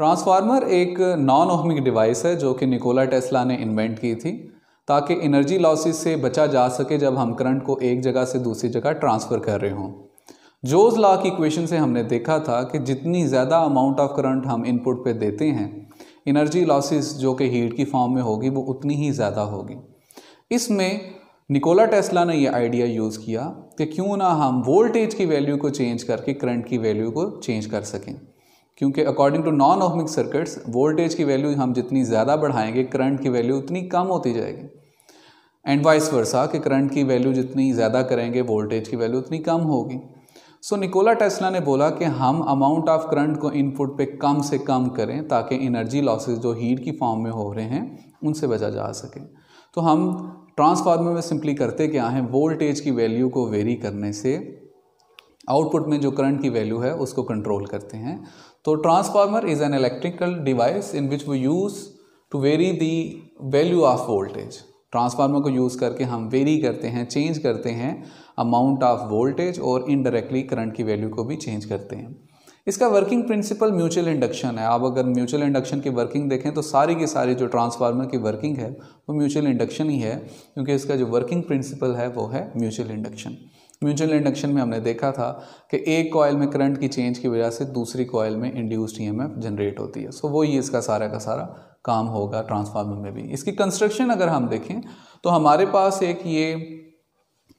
transformer एक non ohmic device है जो कि निकोला टेस्ला ने इन्वेंट की थी ताकि एनर्जी लॉसेस से बचा जा सके जब हम करंट को एक जगह से दूसरी जगह ट्रांसफ़र कर रहे हों जोज लॉ की इक्वेशन से हमने देखा था कि जितनी ज़्यादा अमाउंट ऑफ करंट हम इनपुट पे देते हैं एनर्जी लॉसेस जो कि हीट की फॉर्म में होगी वो उतनी ही ज़्यादा होगी इसमें निकोला टेस्ला ने ये आइडिया यूज़ किया कि क्यों ना हम वोल्टेज की वैल्यू को चेंज करके करंट की वैल्यू को चेंज कर सकें क्योंकि according to non ohmic circuits voltage की वैल्यू हम जितनी ज़्यादा बढ़ाएंगे करंट की वैल्यू उतनी कम होती जाएगी एंड वाइस वर्सा कि करंट की वैल्यू जितनी ज़्यादा करेंगे वोल्टेज की वैल्यू उतनी कम होगी सो निकोला टेस्ला ने बोला कि हम अमाउंट ऑफ करंट को इनपुट पे कम से कम करें ताकि एनर्जी लॉसेस जो हीट की फॉर्म में हो रहे हैं उनसे बचा जा सके तो हम ट्रांसफार्मर में सिंपली करते क्या हैं वोल्टेज की वैल्यू को वेरी करने से आउटपुट में जो करंट की वैल्यू है उसको कंट्रोल करते हैं तो transformer is an electrical device in which we use to vary the value of voltage transformer को यूज़ करके हम वेरी करते हैं चेंज करते हैं अमाउंट ऑफ वोल्टेज और इनडायरेक्टली करंट की वैल्यू को भी चेंज करते हैं इसका वर्किंग प्रिंसिपल म्यूचुअल इंडक्शन है आप अगर म्यूचुअल इंडक्शन की वर्किंग देखें तो सारी की सारी जो ट्रांसफार्मर की वर्किंग है वो म्यूचुअल इंडक्शन ही है क्योंकि इसका जो वर्किंग प्रिंसिपल है वो है म्यूचुअल इंडक्शन म्यूचुअल इंडक्शन में हमने देखा था कि एक कॉयल में करंट की चेंज की वजह से दूसरी कॉयल में इंड्यूस्ड ईएमएफ जनरेट होती है सो so, वो इसका सारा का सारा काम होगा ट्रांसफार्मर में भी इसकी कंस्ट्रक्शन अगर हम देखें तो हमारे पास एक ये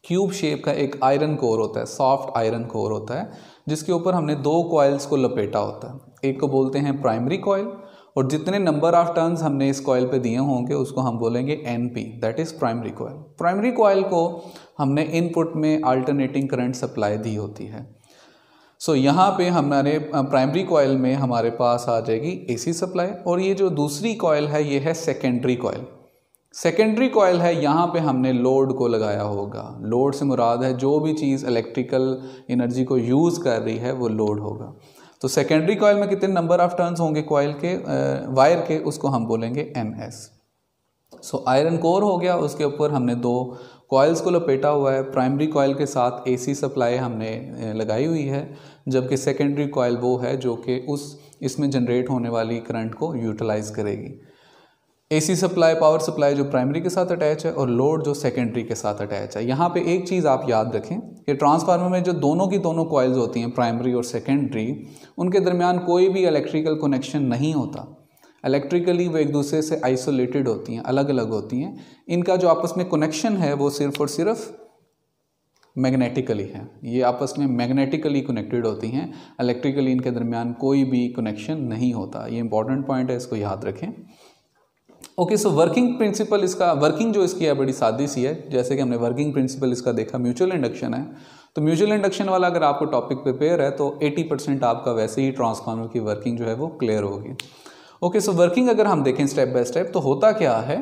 क्यूब शेप का एक आयरन कोर होता है सॉफ्ट आयरन कोर होता है जिसके ऊपर हमने दो कॉयल्स को लपेटा होता है एक को बोलते हैं प्राइमरी कॉयल और जितने नंबर ऑफ टर्न्स हमने इस कॉयल पे दिए होंगे उसको हम बोलेंगे N P that is primary coil primary coil को हमने इनपुट में अल्टरनेटिंग करंट सप्लाई दी होती है सो so, यहाँ पे हमारे प्राइमरी कॉयल में हमारे पास आ जाएगी एसी सप्लाई और ये जो दूसरी कॉयल है ये है सेकेंडरी कॉयल सेकेंडरी कॉयल है यहाँ पे हमने लोड को लगाया होगा लोड से मुराद है जो भी चीज़ इलेक्ट्रिकल एनर्जी को यूज़ कर रही है वो लोड होगा तो सेकेंडरी कॉयल में कितने नंबर ऑफ टर्न्स होंगे कॉयल के वायर के उसको हम बोलेंगे N S so iron core हो गया उसके ऊपर हमने दो कॉयल्स को लपेटा हुआ है प्राइमरी कॉयल के साथ एसी सप्लाई हमने लगाई हुई है जबकि सेकेंडरी कॉयल वो है जो कि उस इसमें जनरेट होने वाली करंट को यूटिलाइज़ करेगी एसी सप्लाई पावर सप्लाई जो प्राइमरी के साथ अटैच है और लोड जो सेकेंडरी के साथ अटैच है यहाँ पे एक चीज़ आप याद रखें कि ट्रांसफार्मर में जो दोनों की दोनों कॉयल्स होती हैं प्राइमरी और सेकेंडरी उनके दरमियान कोई भी इलेक्ट्रिकल कनेक्शन नहीं होता इलेक्ट्रिकली वो एक दूसरे से आइसोलेटेड होती हैं अलग अलग होती हैं इनका जो आपस में कनेक्शन है वो सिर्फ और सिर्फ मैग्नेटिकली है ये आपस में मैग्नेटिकली कनेक्टेड होती हैं इलेक्ट्रिकली इनके दरमियान कोई भी कनेक्शन नहीं होता ये इंपॉर्टेंट पॉइंट है इसको याद रखें ओके सो वर्किंग प्रिंसिपल इसका वर्किंग जो इसकी है बड़ी सादी सी है जैसे कि हमने वर्किंग प्रिंसिपल इसका देखा म्यूचुअल इंडक्शन है तो म्यूचुअल इंडक्शन वाला अगर आपको टॉपिक प्रिपेयर है तो 80 परसेंट आपका वैसे ही ट्रांसफार्मर की वर्किंग जो है वो क्लियर होगी ओके सो वर्किंग अगर हम देखें स्टेप बाय स्टेप तो होता क्या है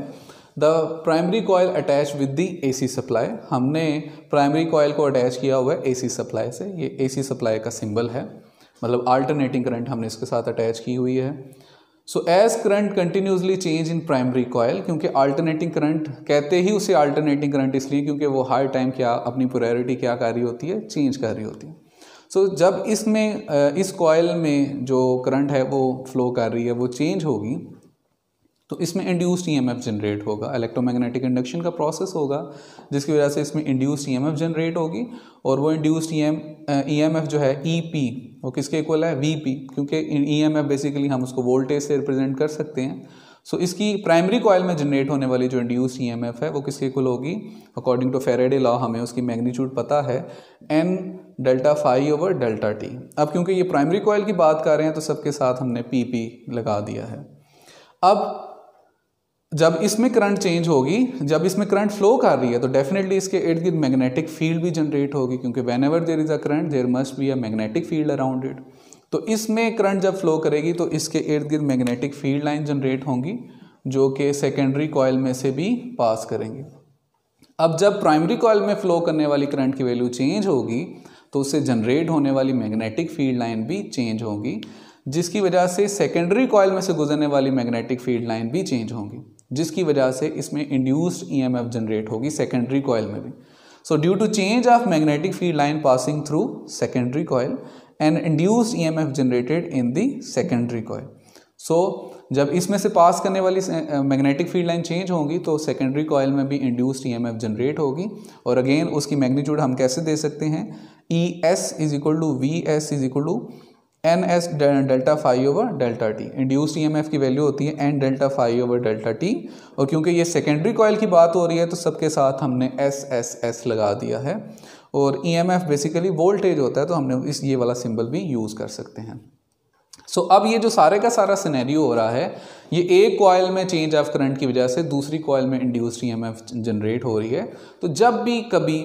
the primary coil attach with the C supply हमने प्राइमरी कॉयल को अटैच किया हुआ है सी सप्लाई से ये सी सप्लाई का सिंबल है मतलब आल्टरनेटिंग करंट हमने इसके साथ अटैच की हुई है so as current continuously change in primary coil क्योंकि अल्टरनेटिंग करंट कहते ही उसे अल्टरनेटिंग करंट इसलिए क्योंकि वो हर टाइम क्या अपनी प्रायोरिटी क्या कर रही होती है चेंज कर रही होती है सो so, जब इसमें इस कॉयल में जो करंट है वो फ्लो कर रही है वो चेंज होगी तो इसमें इंड्यूस्ड ईएमएफ जनरेट होगा इलेक्ट्रोमैग्नेटिक इंडक्शन का प्रोसेस होगा जिसकी वजह से इसमें इंड्यूस्ड ईएमएफ जनरेट होगी और वो इंड्यूस्ड ईएम ईएमएफ जो है ईपी e वो किसके इक्वल है वीपी क्योंकि ईएमएफ बेसिकली हम उसको वोल्टेज से रिप्रेजेंट कर सकते हैं सो so, इसकी प्राइमरी कॉयल में जनरेट होने वाली जो इंड्यूस ई एम एफ है वो किसके इक्वल होगी अकॉर्डिंग टू फेरेडे लॉ हमें उसकी मैग्नीट्यूड पता है N delta phi over delta T अब क्योंकि ये प्राइमरी कॉयल की बात कर रहे हैं तो सबके साथ हमने पी पी लगा दिया है अब जब इसमें करंट चेंज होगी जब इसमें करंट फ्लो कर रही है तो डेफिनेटली इसके इर्द गिर्द मैग्नेटिक फील्ड भी जनरेट होगी क्योंकि whenever there is a current there must be a magnetic field around it तो इसमें करंट जब फ्लो करेगी तो इसके इर्द गिर्द मैग्नेटिक फील्ड लाइन जनरेट होंगी जो कि सेकेंडरी कॉयल में से भी पास करेंगी अब जब प्राइमरी कॉयल में फ्लो करने वाली करंट की वैल्यू चेंज होगी तो उससे जनरेट होने वाली मैग्नेटिक फील्ड लाइन भी चेंज होगी जिसकी वजह से सेकेंडरी कॉयल में से गुजरने वाली मैग्नेटिक फील्ड लाइन भी चेंज होंगी जिसकी वजह से इसमें इंड्यूस्ड ईएमएफ जनरेट होगी सेकेंडरी कॉयल में भी so due to change of magnetic field line passing through secondary coil and induced EMF generated in the secondary coil so जब इसमें से पास करने वाली मैग्नेटिक फील्ड लाइन चेंज होगी तो सेकेंडरी कॉयल में भी इंड्यूस्ड ईएमएफ जनरेट होगी और अगेन उसकी मैग्नीट्यूड हम कैसे दे सकते हैं E S is equal to V S is equal to N S delta five over delta T induce E e की वैल्यू होती है N delta five over delta T और क्योंकि ये सेकेंडरी कॉयल की बात हो रही है तो सबके साथ हमने एस एस एस लगा दिया है और ई बेसिकली वोल्टेज होता है तो हमने इस ये वाला सिंबल भी यूज़ कर सकते हैं सो so, अब ये जो सारे का सारा सिनेरियो हो रहा है ये एक कॉयल में चेंज ऑफ करंट की वजह से दूसरी कॉयल में इंड्यूस्ड ई जनरेट हो रही है तो जब भी कभी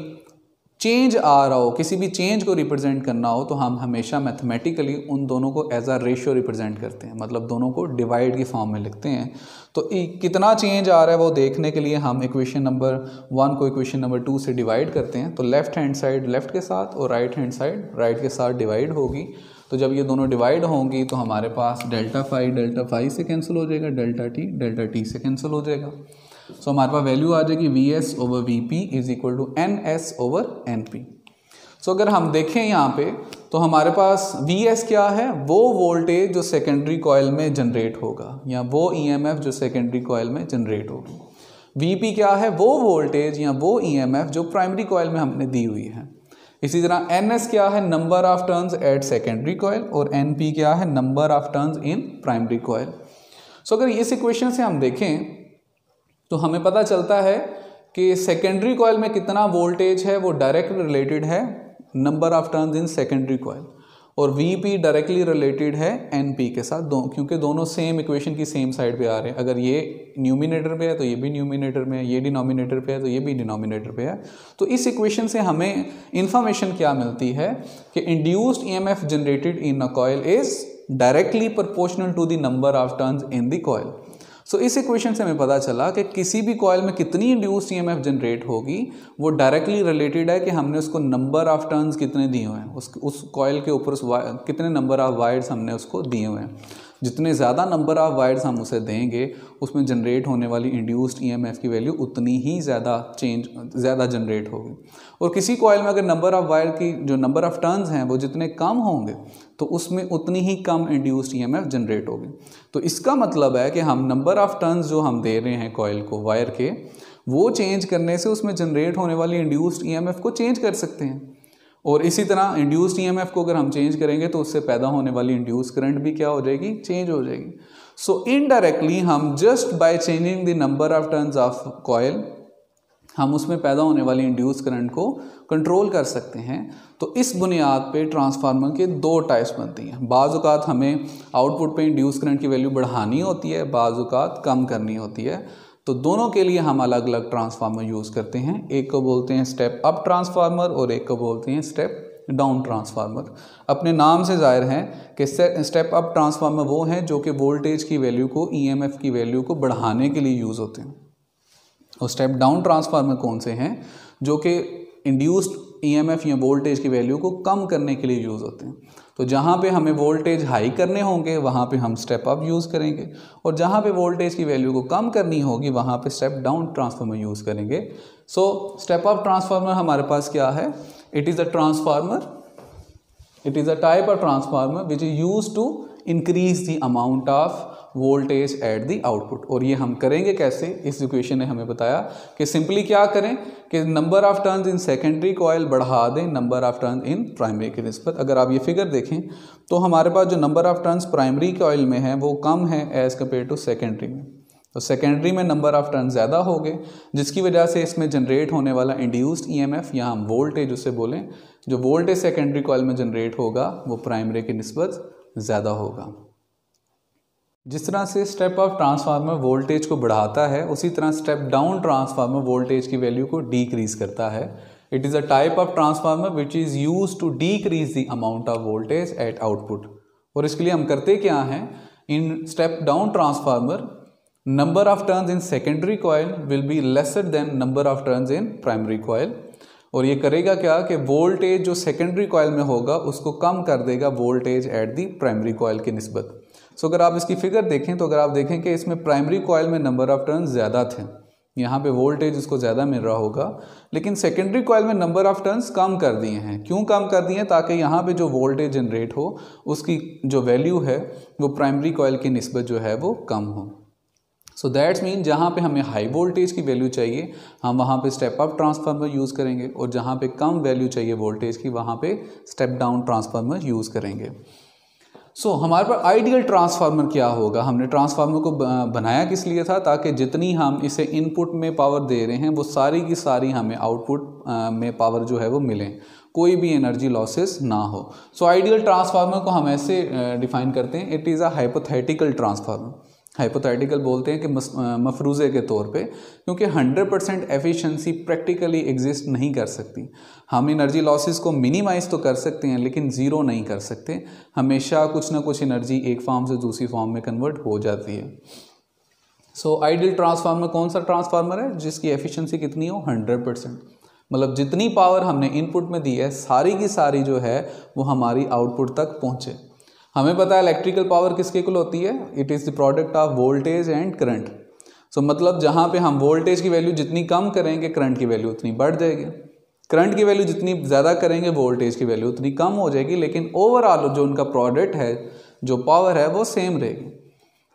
चेंज आ रहा हो किसी भी चेंज को रिप्रेजेंट करना हो तो हम हमेशा मैथमेटिकली उन दोनों को एज आ रेशियो रिप्रेजेंट करते हैं मतलब दोनों को डिवाइड की फॉर्म में लिखते हैं तो कितना चेंज आ रहा है वो देखने के लिए हम इक्वेशन नंबर वन को इक्वेशन नंबर टू से डिवाइड करते हैं तो लेफ्ट हैंड साइड लेफ्ट के साथ और राइट हैंड साइड राइट के साथ डिवाइड होगी तो जब ये दोनों डिवाइड होंगी तो हमारे पास डेल्टा फाइव डेल्टा फाइव से कैंसिल हो जाएगा डेल्टा टी डेल्टा टी से कैंसिल हो जाएगा सो हमारे पास वैल्यू आ जाएगी V S over V P is equal to N S over N P so अगर हम देखें यहाँ पे तो हमारे पास वी एस क्या है वो वोल्टेज जो सेकेंडरी कॉयल में जनरेट होगा या वो ई एम एफ जो सेकेंडरी कॉयल में जनरेट होगी वी पी क्या है वो वोल्टेज या वो ई एम एफ जो प्राइमरी कॉयल में हमने दी हुई है इसी तरह एन एस क्या है number of turns at secondary coil और एन पी क्या है number of turns in primary coil so अगर इस इक्वेशन से हम देखें तो हमें पता चलता है कि सेकेंडरी कॉयल में कितना वोल्टेज है वो डायरेक्ट रिलेटेड है number of turns in secondary coil और वी पी डायरेक्टली रिलेटेड है एन पी के साथ दो क्योंकि दोनों सेम इक्वेशन की सेम साइड पे आ रहे हैं अगर ये न्यूमिनेटर पे है तो ये भी न्यूमिनेटर में है ये डिनोमिनेटर पे है तो ये भी डिनोमिनेटर पे है तो इस इक्वेशन से हमें इन्फॉर्मेशन क्या मिलती है कि induced E M F generated in a coil is directly proportional to the number of turn in the coil so इस इक्वेशन से हमें पता चला कि किसी भी कॉयल में कितनी इंड्यूस ई जनरेट होगी वो डायरेक्टली रिलेटेड है कि हमने उसको नंबर ऑफ टर्न्स कितने दिए हुए हैं उस उस कॉयल के ऊपर उस कितने नंबर ऑफ वायर्स हमने उसको दिए हुए हैं जितने ज़्यादा नंबर ऑफ वायर्स हम उसे देंगे उसमें जनरेट होने वाली इंड्यूस्ड ईएमएफ की वैल्यू उतनी ही ज़्यादा चेंज ज़्यादा जनरेट होगी और किसी कॉयल में अगर नंबर ऑफ़ वायर की जो नंबर ऑफ़ टर्न्स हैं वो जितने कम होंगे तो उसमें उतनी ही कम इंड्यूस्ड ईएमएफ जनरेट होगी तो इसका मतलब है कि हम नंबर ऑफ़ टर्न्स जो हम दे रहे हैं कॉयल को वायर के वो चेंज करने से उसमें जनरेट होने वाली इंड्यूस्ड ईएमएफ को चेंज कर सकते हैं और इसी तरह इंड्यूस्ड ईएमएफ को अगर हम चेंज करेंगे तो उससे पैदा होने वाली इंड्यूस करंट भी क्या हो जाएगी चेंज हो जाएगी सो so, इनडायरेक्टली हम just by changing the number of turns of coil हम उसमें पैदा होने वाली इंड्यूस करंट को कंट्रोल कर सकते हैं तो इस बुनियाद पे ट्रांसफार्मर के दो टाइप्स बनती हैं बाज़ात हमें आउटपुट पे इंड्यूस करंट की वैल्यू बढ़ानी होती है बाज़ात कम करनी होती है तो दोनों के लिए हम अलग अलग ट्रांसफार्मर यूज़ करते हैं एक को बोलते हैं स्टेप अप ट्रांसफार्मर और एक को बोलते हैं स्टेप डाउन ट्रांसफार्मर अपने नाम से जाहिर है कि स्टेप अप ट्रांसफार्मर वो हैं जो कि वोल्टेज की वैल्यू को ई e की वैल्यू को बढ़ाने के लिए यूज़ होते हैं और स्टेप डाउन ट्रांसफार्मर कौन से हैं जो कि इंड्यूस्ड ईएमएफ e या वोल्टेज की वैल्यू को कम करने के लिए यूज़ होते हैं तो जहाँ पे हमें वोल्टेज हाई करने होंगे वहाँ पे हम स्टेप अप यूज़ करेंगे और जहाँ पे वोल्टेज की वैल्यू को कम करनी होगी वहाँ पे स्टेप डाउन ट्रांसफार्मर यूज़ करेंगे सो स्टेप अप ट्रांसफार्मर हमारे पास क्या है it is a transformer it is a type of transformer which is use to increase the amount of voltage at the output और ये हम करेंगे कैसे इस इक्वेशन ने हमें बताया कि सिंपली क्या करें कि number of turn in secondary coil बढ़ा दें number of turn in primary के नस्बत अगर आप ये फिगर देखें तो हमारे पास जो number of turn primary coil में है वो कम है एज़ कम्पेयर टू सेकेंडरी में तो सेकेंडरी में नंबर ऑफ टर्न ज़्यादा हो गए जिसकी वजह से इसमें जनरेट होने वाला इंड्यूस्ड ईएमएफ या हम वोल्टेज उसे बोलें जो वोल्टेज सेकेंडरी कॉल में जनरेट होगा वो प्राइमरी की नस्बत ज़्यादा होगा जिस तरह से स्टेप अप ट्रांसफार्मर वोल्टेज को बढ़ाता है उसी तरह स्टेप डाउन ट्रांसफार्मर वोल्टेज की वैल्यू को डिक्रीज करता है it is a type of transformer which is use to decrease the amount of voltage at output और इसके लिए हम करते क्या हैं in step down transformer number of turns in secondary coil will be lesser than number of turns in primary coil और ये करेगा क्या कि वोल्टेज जो सेकेंडरी कॉयल में होगा उसको कम कर देगा voltage at the primary coil की नस्बत सो अगर आप इसकी फिगर देखें तो अगर आप देखें कि इसमें प्राइमरी कॉयल में नंबर ऑफ़ टर्न ज़्यादा थे यहाँ पे वोल्टेज उसको ज़्यादा मिल रहा होगा लेकिन सेकेंडरी कॉयल में नंबर ऑफ़ टर्न्स कम कर दिए हैं क्यों कम कर दिए हैं ताकि यहाँ पे जो वोल्टेज जनरेट हो उसकी जो वैल्यू है वो प्राइमरी कॉयल की नस्बत जो है वो कम हो सो दैट्स मीन जहाँ पे हमें हाई वोल्टेज की वैल्यू चाहिए हम वहाँ पे स्टेप अप ट्रांसफार्मर यूज़ करेंगे और जहाँ पर कम वैल्यू चाहिए वोल्टेज की वहाँ पर स्टेप डाउन ट्रांसफार्मर यूज़ करेंगे सो so, हमारे पास आइडियल ट्रांसफार्मर क्या होगा हमने ट्रांसफार्मर को बनाया किस लिए था ताकि जितनी हम इसे इनपुट में पावर दे रहे हैं वो सारी की सारी हमें आउटपुट में पावर जो है वो मिले कोई भी एनर्जी लॉसेस ना हो सो आइडियल ट्रांसफार्मर को हम ऐसे डिफाइन करते हैं it is a hypothetical transformer hypothetical बोलते हैं कि मफरूज़े के तौर पे क्योंकि 100 परसेंट एफिशेंसी प्रैक्टिकली एग्जिस्ट नहीं कर सकती हम इनर्जी लॉसेस को मिनिमाइज़ तो कर सकते हैं लेकिन ज़ीरो नहीं कर सकते हमेशा कुछ ना कुछ एनर्जी एक फॉर्म से दूसरी फॉर्म में कन्वर्ट हो जाती है सो आइडियल ट्रांसफार्मर कौन सा ट्रांसफार्मर है जिसकी एफिशेंसी कितनी हो हंड्रेड परसेंट मतलब जितनी पावर हमने इनपुट में दी है सारी की सारी जो है वो हमारी आउटपुट तक पहुँचे हमें पता है इलेक्ट्रिकल पावर किसके कुल होती है it is the product of voltage and current so मतलब जहाँ पे हम वोल्टेज की वैल्यू जितनी कम करेंगे करंट की वैल्यू उतनी बढ़ जाएगी करंट की वैल्यू जितनी ज़्यादा करेंगे वोल्टेज की वैल्यू उतनी कम हो जाएगी लेकिन ओवरऑल जो उनका प्रोडक्ट है जो पावर है वो सेम रहेगी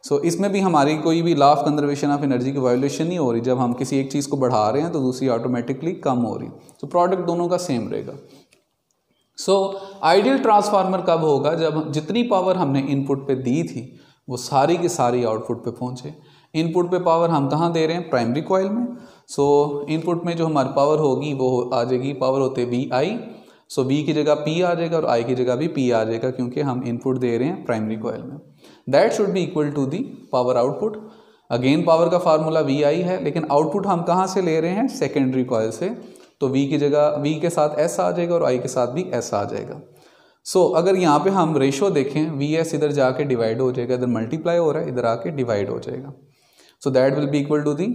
सो so, इसमें भी हमारी कोई भी लाफ कंजर्वेशन ऑफ एनर्जी की वायोलेशन नहीं हो रही जब हम किसी एक चीज़ को बढ़ा रहे हैं तो दूसरी ऑटोमेटिकली कम हो रही है so, सो प्रोडक्ट दोनों का सेम रहेगा सो आइडियल ट्रांसफार्मर कब होगा जब जितनी पावर हमने इनपुट पे दी थी वो सारी की सारी आउटपुट पे पहुंचे इनपुट पे पावर हम कहाँ दे रहे हैं प्राइमरी कॉयल में सो so, इनपुट में जो हमारी पावर होगी वो आ जाएगी पावर होते वी आई सो वी की जगह पी आ जाएगा और आई की जगह भी पी आ जाएगा क्योंकि हम इनपुट दे रहे हैं प्राइमरी कॉयल में that should be equal to the power output again power का फार्मूला वी आई है लेकिन आउटपुट हम कहाँ से ले रहे हैं सेकेंडरी कॉयल से तो वी की जगह वी के साथ एस आ जाएगा और आई के साथ भी एस आ जाएगा सो so, अगर यहाँ पे हम रेशो देखें वी एस इधर जाके डिवाइड हो जाएगा इधर मल्टीप्लाई हो रहा है इधर आके डिवाइड हो जाएगा so that will be equal to the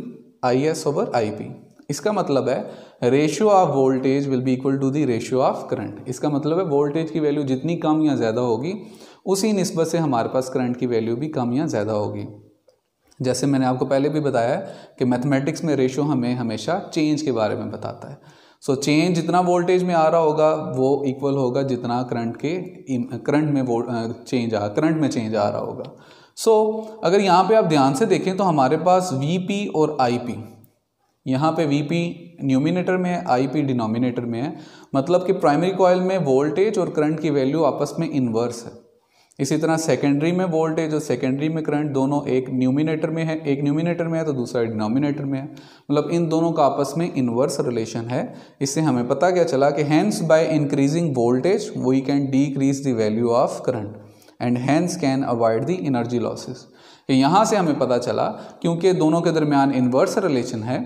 I S over I P इसका मतलब है ratio of voltage will be equal to the ratio of current इसका मतलब है वोल्टेज की वैल्यू जितनी कम या ज़्यादा होगी उसी नस्बत से हमारे पास करंट की वैल्यू भी कम या ज़्यादा होगी जैसे मैंने आपको पहले भी बताया कि मैथमेटिक्स में रेशो हमें हमेशा चेंज के बारे में बताता है सो so, चेंज जितना वोल्टेज में आ रहा होगा वो इक्वल होगा जितना करंट के करंट में वो चेंज आ करंट में चेंज आ रहा होगा सो so, अगर यहाँ पे आप ध्यान से देखें तो हमारे पास वी और आई पी यहाँ पे वी पी न्यूमिनेटर में है आई पी डिनोमिनेटर में है मतलब कि प्राइमरी कॉयल में वोल्टेज और करंट की वैल्यू आपस में इन्वर्स है इसी तरह सेकेंडरी में वोल्टेज और सेकेंडरी में करंट दोनों एक न्यूमिनेटर में है एक न्यूमिनेटर में है तो दूसरा डिनोमिनेटर में है मतलब इन दोनों का आपस में इन्वर्स रिलेशन है इससे हमें पता क्या चला कि hence by increasing voltage we can decrease the value of current and hence can avoid the energy losses यहाँ से हमें पता चला क्योंकि दोनों के दरमियान इन्वर्स रिलेशन है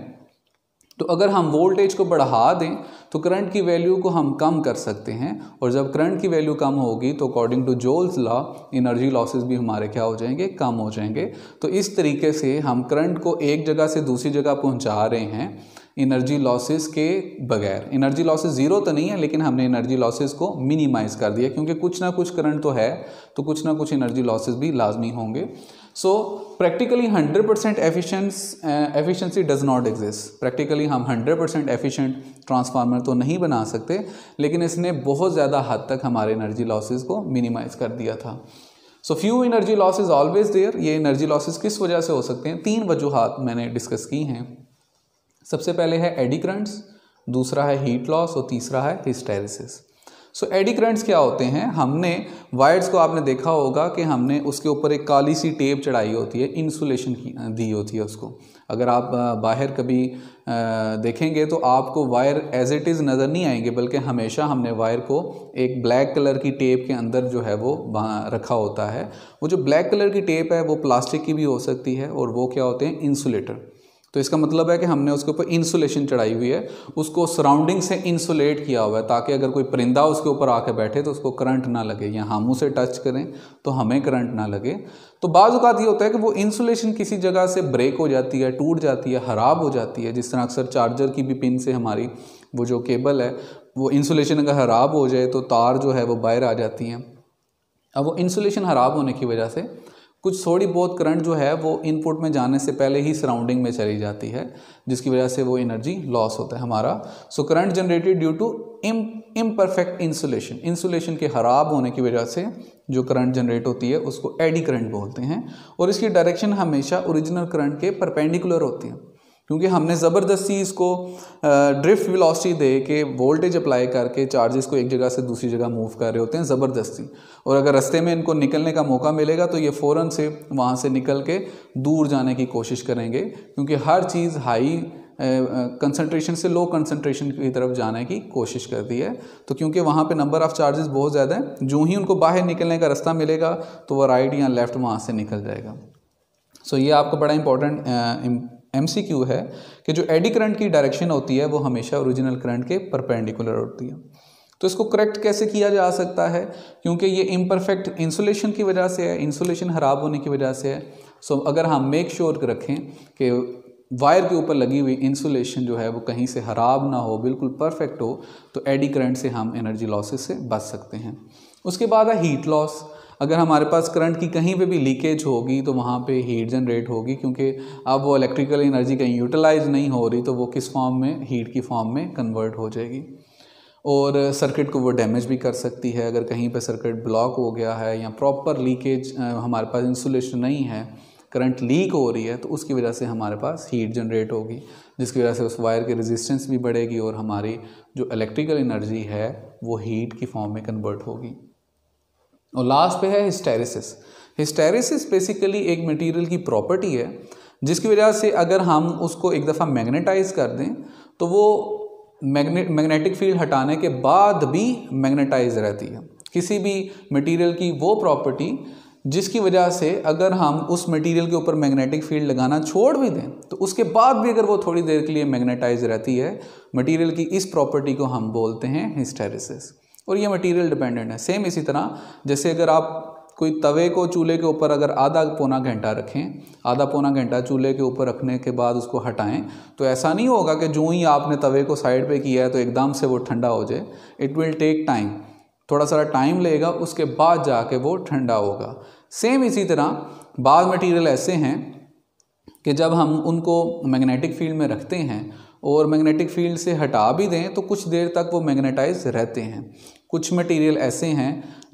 तो अगर हम वोल्टेज को बढ़ा दें तो करंट की वैल्यू को हम कम कर सकते हैं और जब करंट की वैल्यू कम होगी तो according to Joule's law energy losses भी हमारे क्या हो जाएंगे कम हो जाएंगे तो इस तरीके से हम करंट को एक जगह से दूसरी जगह पहुंचा रहे हैं एनर्जी लॉसेस के बगैर एनर्जी लॉसेस ज़ीरो तो नहीं है लेकिन हमने एनर्जी लॉसेस को मिनिमाइज़ कर दिया क्योंकि कुछ ना कुछ करंट तो है तो कुछ ना कुछ एनर्जी लॉसेज भी लाजमी होंगे so practically 100 percent efficiency does not exist practically हम 100 परसेंट एफिशेंट ट्रांसफार्मर तो नहीं बना सकते लेकिन इसने बहुत ज़्यादा हद तक हमारे एनर्जी लॉसेज को मिनिमाइज़ कर दिया था so few energy losses always there ये एनर्जी लॉसेज किस वजह से हो सकते हैं तीन वजूहत मैंने डिस्कस की हैं सबसे पहले है एडिक्रंट्स दूसरा है हीट लॉस और तीसरा है hysteresis so so, eddy currents क्या होते हैं हमने वायर्स को आपने देखा होगा कि हमने उसके ऊपर एक काली सी टेप चढ़ाई होती है इंसुलेशन दी होती है उसको अगर आप बाहर कभी देखेंगे तो आपको वायर एज इट इज़ नज़र नहीं आएंगे बल्कि हमेशा हमने वायर को एक ब्लैक कलर की टेप के अंदर जो है वो रखा होता है वो जो ब्लैक कलर की टेप है वो प्लास्टिक की भी हो सकती है और वो क्या होते हैं इंसुलेटर तो इसका मतलब है कि हमने उसके ऊपर इंसुलेशन चढ़ाई हुई है उसको सराउंडिंग से इंसुलेट किया हुआ है ताकि अगर कोई परिंदा उसके ऊपर आके बैठे तो उसको करंट ना लगे या हम उसे टच करें तो हमें करंट ना लगे तो बाज़ ये होता है कि वो इंसुलेशन किसी जगह से ब्रेक हो जाती है टूट जाती है ख़राब हो जाती है जिस तरह अक्सर चार्जर की भी पिन से हमारी वो जो केबल है वो इंसुलेशन अगर ख़राब हो जाए तो तार जो है वो बाहर आ जाती हैं अब वो इंसुलेशन ख़राब होने की वजह से कुछ थोड़ी बहुत करंट जो है वो इनपुट में जाने से पहले ही सराउंडिंग में चली जाती है जिसकी वजह से वो एनर्जी लॉस होता है हमारा so current generated due to imperfect insulation insulation के ख़राब होने की वजह से जो करंट जनरेट होती है उसको एडी करंट बोलते हैं और इसकी डायरेक्शन हमेशा ओरिजिनल करंट के परपेंडिकुलर होती है क्योंकि हमने ज़बरदस्ती इसको ड्रिफ्ट वेलोसिटी दे के वोल्टेज अप्लाई करके चार्जेस को एक जगह से दूसरी जगह मूव कर रहे होते हैं ज़बरदस्ती और अगर रास्ते में इनको निकलने का मौका मिलेगा तो ये फ़ौर से वहाँ से निकल के दूर जाने की कोशिश करेंगे क्योंकि हर चीज़ हाई कंसंट्रेशन से लो कंसंट्रेशन की तरफ जाने की कोशिश करती है तो क्योंकि वहाँ पे नंबर ऑफ़ चार्जेस बहुत ज़्यादा हैं जो ही उनको बाहर निकलने का रास्ता मिलेगा तो वो राइट या लेफ़्ट वहाँ से निकल जाएगा सो so, ये आपका बड़ा इंपॉर्टेंट एम है कि जो एडी करंट की डायरेक्शन होती है वो हमेशा ओरिजिनल करंट के परपेंडिकुलर होती है तो इसको करेक्ट कैसे किया जा सकता है क्योंकि ये इम्परफेक्ट इंसुलेशन की वजह से है इंसुलेशन ख़राब होने की वजह से है सो so, अगर हम मेक श्योर sure रखें कि वायर के ऊपर लगी हुई इंसुलेशन जो है वो कहीं से ख़राब ना हो बिल्कुल परफेक्ट हो तो एडी करंट से हम एनर्जी लॉसेस से बच सकते हैं उसके बाद है हीट लॉस अगर हमारे पास करंट की कहीं पे भी लीकेज होगी तो वहाँ पे हीट जनरेट होगी क्योंकि अब वो इलेक्ट्रिकल एनर्जी कहीं यूटिलाइज नहीं हो रही तो वो किस फॉर्म में हीट की फॉर्म में कन्वर्ट हो जाएगी और सर्किट को वो डैमेज भी कर सकती है अगर कहीं पे सर्किट ब्लॉक हो गया है या प्रॉपर लीकेज हमारे पास इंसुलेशन नहीं है करंट लीक हो रही है तो उसकी वजह से हमारे पास हीट जनरेट होगी जिसकी वजह से उस वायर की रेजिस्टेंस भी बढ़ेगी और हमारी जो इलेक्ट्रिकल एनर्जी है वो हीट की फॉर्म में कन्वर्ट होगी और लास्ट पे है हिस्टेरिसिस हिस्टेरिसिस बेसिकली एक मटेरियल की प्रॉपर्टी है जिसकी वजह से अगर हम उसको एक दफ़ा मैग्नेटाइज कर दें तो वो मैग्नेट मैग्नेटिक फील्ड हटाने के बाद भी मैग्नेटाइज रहती है किसी भी मटेरियल की वो प्रॉपर्टी जिसकी वजह से अगर हम उस मटेरियल के ऊपर मैग्नेटिक फील्ड लगाना छोड़ भी दें तो उसके बाद भी अगर वो थोड़ी देर के लिए मैग्नेटाइज रहती है मटेरियल की इस प्रॉपर्टी को हम बोलते हैं हिस्टेरिसिस और ये मटेरियल डिपेंडेंट है सेम इसी तरह जैसे अगर आप कोई तवे को चूल्हे के ऊपर अगर आधा पौना घंटा रखें आधा पौना घंटा चूल्हे के ऊपर रखने के बाद उसको हटाएं तो ऐसा नहीं होगा कि जो ही आपने तवे को साइड पे किया है तो एकदम से वो ठंडा हो जाए इट विल टेक टाइम थोड़ा सा टाइम लेगा उसके बाद जाके वो ठंडा होगा सेम इसी तरह बाद मटीरियल ऐसे हैं कि जब हम उनको मैग्नेटिक फील्ड में रखते हैं और मैग्नेटिक फील्ड से हटा भी दें तो कुछ देर तक वो मैग्नेटाइज रहते हैं कुछ मटेरियल ऐसे हैं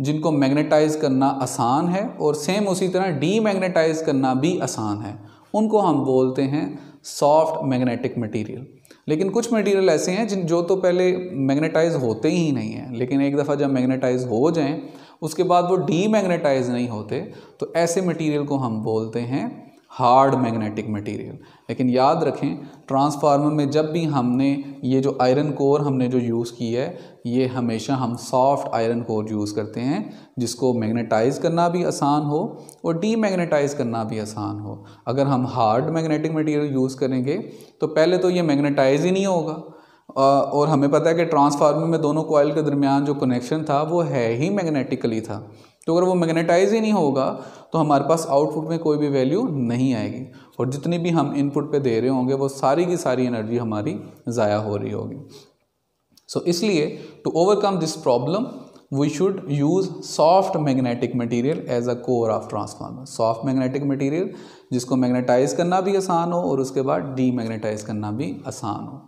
जिनको मैग्नेटाइज करना आसान है और सेम उसी तरह डीमैग्नेटाइज करना भी आसान है उनको हम बोलते हैं सॉफ्ट मैग्नेटिक मटेरियल लेकिन कुछ मटेरियल ऐसे हैं जिन जो तो पहले मैग्नेटाइज होते ही नहीं हैं लेकिन एक दफ़ा जब मैग्नेटाइज हो जाएं उसके बाद वो डीमैग्नेटाइज नहीं होते तो ऐसे मटेरियल को हम बोलते हैं हार्ड मैग्नेटिक मटेरियल लेकिन याद रखें ट्रांसफार्मर में जब भी हमने ये जो आयरन कोर हमने जो यूज़ की है ये हमेशा हम सॉफ्ट आयरन कोर यूज़ करते हैं जिसको मैग्नेटाइज करना भी आसान हो और डी करना भी आसान हो अगर हम हार्ड मैग्नेटिक मटेरियल यूज़ करेंगे तो पहले तो ये मैग्नेटाइज ही नहीं होगा और हमें पता है कि ट्रांसफार्मर में दोनों कोयल के दरमियान जो कनेक्शन था वो है ही मैग्नेटिकली था तो अगर वो मैग्नेटाइज ही नहीं होगा तो हमारे पास आउटपुट में कोई भी वैल्यू नहीं आएगी और जितनी भी हम इनपुट पे दे रहे होंगे वो सारी की सारी एनर्जी हमारी ज़ाया हो रही होगी सो so, इसलिए to overcome this problem we should use soft magnetic material as a core of transformer soft magnetic material जिसको मैग्नेटाइज करना भी आसान हो और उसके बाद डी मैग्नेटाइज करना भी आसान हो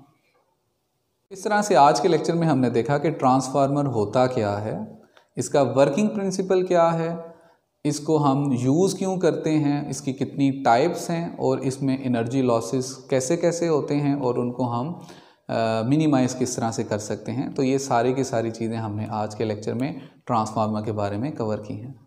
इस तरह से आज के लेक्चर में हमने देखा कि ट्रांसफार्मर होता क्या है इसका वर्किंग प्रिंसिपल क्या है इसको हम यूज़ क्यों करते हैं इसकी कितनी टाइप्स हैं और इसमें एनर्जी लॉसेस कैसे कैसे होते हैं और उनको हम मिनिमाइज़ किस तरह से कर सकते हैं तो ये सारी की सारी चीज़ें हमने आज के लेक्चर में ट्रांसफार्मर के बारे में कवर की हैं